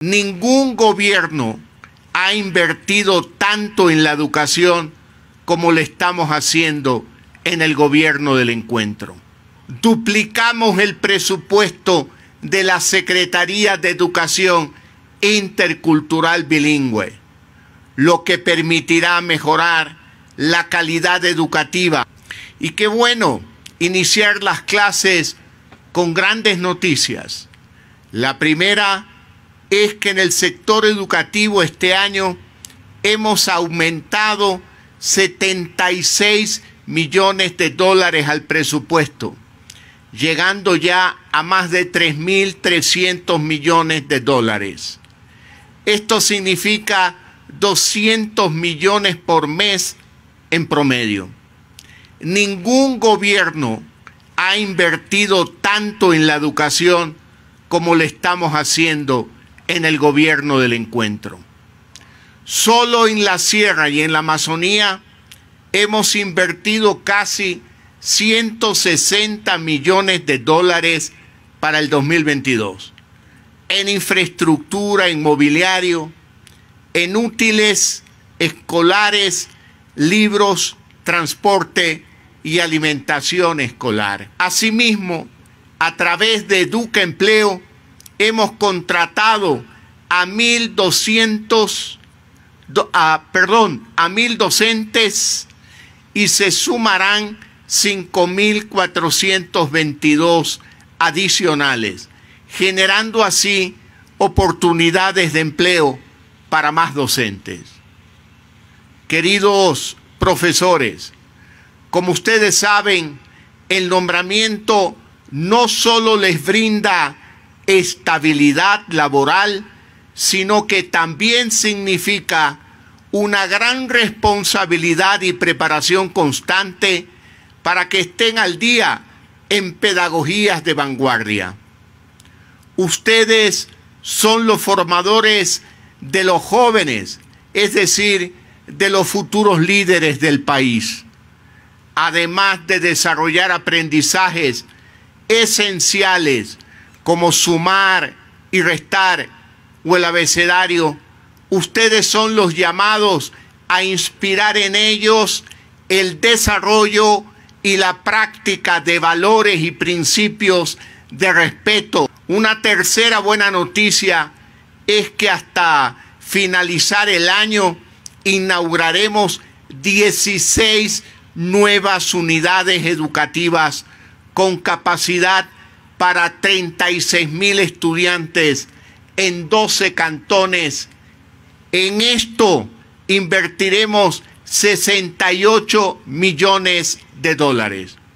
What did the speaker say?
Ningún gobierno ha invertido tanto en la educación como lo estamos haciendo en el gobierno del encuentro. Duplicamos el presupuesto de la Secretaría de Educación Intercultural Bilingüe, lo que permitirá mejorar la calidad educativa. Y qué bueno iniciar las clases con grandes noticias. La primera es que en el sector educativo este año hemos aumentado 76 millones de dólares al presupuesto, llegando ya a más de 3.300 millones de dólares. Esto significa 200 millones por mes en promedio. Ningún gobierno ha invertido tanto en la educación como lo estamos haciendo en el gobierno del encuentro. Solo en la sierra y en la Amazonía hemos invertido casi 160 millones de dólares para el 2022 en infraestructura, en en útiles escolares, libros, transporte y alimentación escolar. Asimismo, a través de Educa Empleo, hemos contratado a 1.200, a, perdón, a 1.000 docentes y se sumarán 5.422 adicionales, generando así oportunidades de empleo para más docentes. Queridos profesores, como ustedes saben, el nombramiento no solo les brinda estabilidad laboral, sino que también significa una gran responsabilidad y preparación constante para que estén al día en pedagogías de vanguardia. Ustedes son los formadores de los jóvenes, es decir, de los futuros líderes del país. Además de desarrollar aprendizajes esenciales como sumar y restar o el abecedario, ustedes son los llamados a inspirar en ellos el desarrollo y la práctica de valores y principios de respeto. Una tercera buena noticia es que hasta finalizar el año inauguraremos 16 nuevas unidades educativas con capacidad para 36 mil estudiantes en 12 cantones. En esto invertiremos 68 millones de dólares.